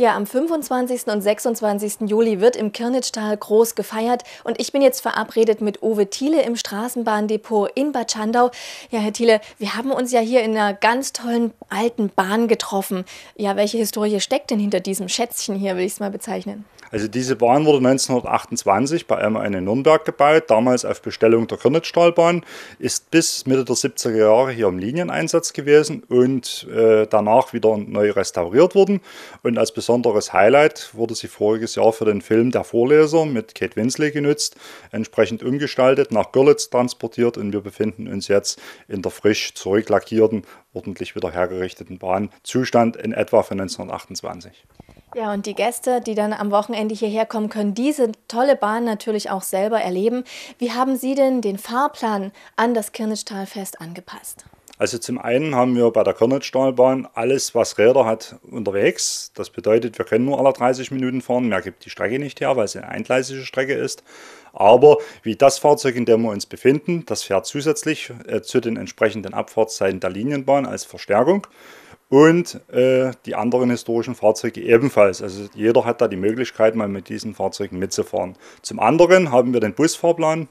Ja, am 25. und 26. Juli wird im Kirnitschtal groß gefeiert und ich bin jetzt verabredet mit Uwe Thiele im Straßenbahndepot in Bad Schandau. Ja, Herr Thiele, wir haben uns ja hier in einer ganz tollen alten Bahn getroffen. Ja, welche Historie steckt denn hinter diesem Schätzchen hier, will ich es mal bezeichnen? Also diese Bahn wurde 1928 bei MAN in Nürnberg gebaut, damals auf Bestellung der Kürnitz-Stahlbahn, ist bis Mitte der 70er Jahre hier im Linieneinsatz gewesen und äh, danach wieder neu restauriert worden. Und als besonderes Highlight wurde sie voriges Jahr für den Film Der Vorleser mit Kate Winsley genutzt, entsprechend umgestaltet, nach Görlitz transportiert und wir befinden uns jetzt in der frisch zurücklackierten, ordentlich wieder hergerichteten Bahn. Zustand in etwa von 1928. Ja, und die Gäste, die dann am Wochenende hierher kommen, können diese tolle Bahn natürlich auch selber erleben. Wie haben Sie denn den Fahrplan an das Kirnitztalfest angepasst? Also zum einen haben wir bei der Körnitzstahlbahn alles, was Räder hat, unterwegs. Das bedeutet, wir können nur alle 30 Minuten fahren. Mehr gibt die Strecke nicht her, weil es eine eingleisige Strecke ist. Aber wie das Fahrzeug, in dem wir uns befinden, das fährt zusätzlich äh, zu den entsprechenden Abfahrtszeiten der Linienbahn als Verstärkung und äh, die anderen historischen Fahrzeuge ebenfalls. Also jeder hat da die Möglichkeit, mal mit diesen Fahrzeugen mitzufahren. Zum anderen haben wir den Busfahrplan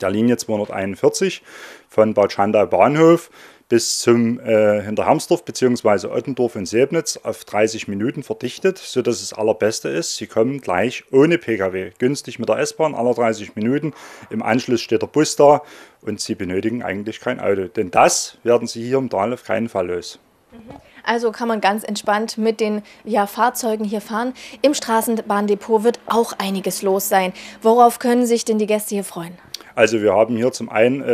der Linie 241 von Bad Schandau Bahnhof bis zum äh, Hinterhamsdorf bzw. Ottendorf in Sebnitz auf 30 Minuten verdichtet, sodass es allerbeste ist. Sie kommen gleich ohne Pkw, günstig mit der S-Bahn, alle 30 Minuten. Im Anschluss steht der Bus da und Sie benötigen eigentlich kein Auto. Denn das werden Sie hier im Tal auf keinen Fall los. Also kann man ganz entspannt mit den ja, Fahrzeugen hier fahren. Im Straßenbahndepot wird auch einiges los sein. Worauf können sich denn die Gäste hier freuen? Also wir haben hier zum einen äh,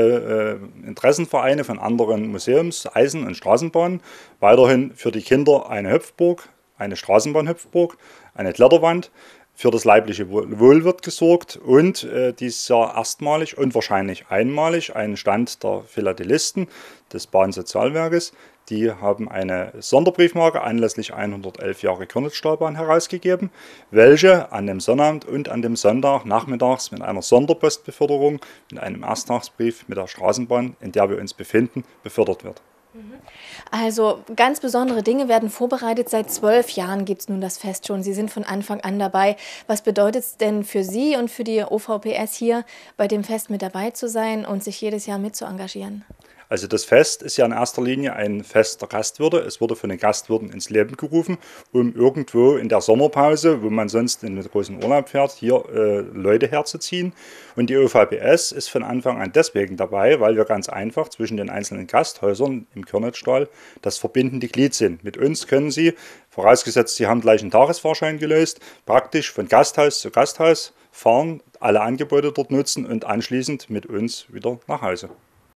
äh Interessenvereine von anderen Museums, Eisen- und Straßenbahnen. Weiterhin für die Kinder eine Hüpfburg, eine Straßenbahnhüpfburg, eine Kletterwand für das leibliche Wohl wird gesorgt und äh, dies Jahr erstmalig und wahrscheinlich einmalig ein Stand der Philatelisten des Bahnsozialwerkes. Die haben eine Sonderbriefmarke anlässlich 111 Jahre kürnitz herausgegeben, welche an dem Sonnabend und an dem Sonntag nachmittags mit einer Sonderpostbeförderung, mit einem Ersttagsbrief mit der Straßenbahn, in der wir uns befinden, befördert wird. Also ganz besondere Dinge werden vorbereitet. Seit zwölf Jahren gibt es nun das Fest schon. Sie sind von Anfang an dabei. Was bedeutet es denn für Sie und für die OVPS hier, bei dem Fest mit dabei zu sein und sich jedes Jahr mitzuengagieren? Also das Fest ist ja in erster Linie ein Fest der Gastwirte. Es wurde von den Gastwirten ins Leben gerufen, um irgendwo in der Sommerpause, wo man sonst in den großen Urlaub fährt, hier äh, Leute herzuziehen. Und die OVBS ist von Anfang an deswegen dabei, weil wir ganz einfach zwischen den einzelnen Gasthäusern im Körnitzstall das verbindende Glied sind. Mit uns können Sie, vorausgesetzt Sie haben gleich einen Tagesfahrschein gelöst, praktisch von Gasthaus zu Gasthaus fahren, alle Angebote dort nutzen und anschließend mit uns wieder nach Hause.